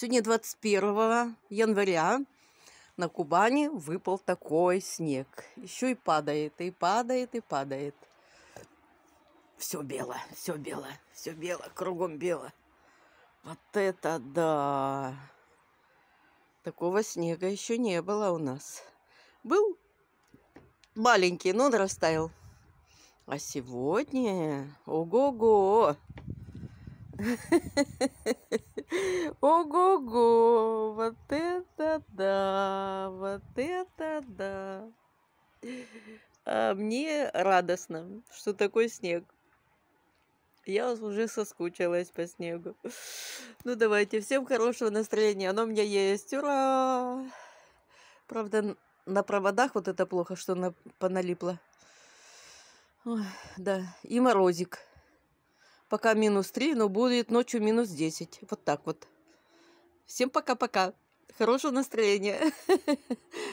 Сегодня 21 января на Кубани выпал такой снег. Еще и падает, и падает, и падает. Все бело, все бело, все бело, кругом бело. Вот это да! Такого снега еще не было у нас. Был маленький, но он растаял. А сегодня... Ого-го! Ого-го, вот это да, вот это да. А мне радостно, что такой снег. Я уже соскучилась по снегу. Ну давайте, всем хорошего настроения, оно у меня есть, ура! Правда, на проводах вот это плохо, что она поналипла. Ой, да, и морозик. Пока минус 3, но будет ночью минус 10. Вот так вот. Всем пока-пока. Хорошего настроения.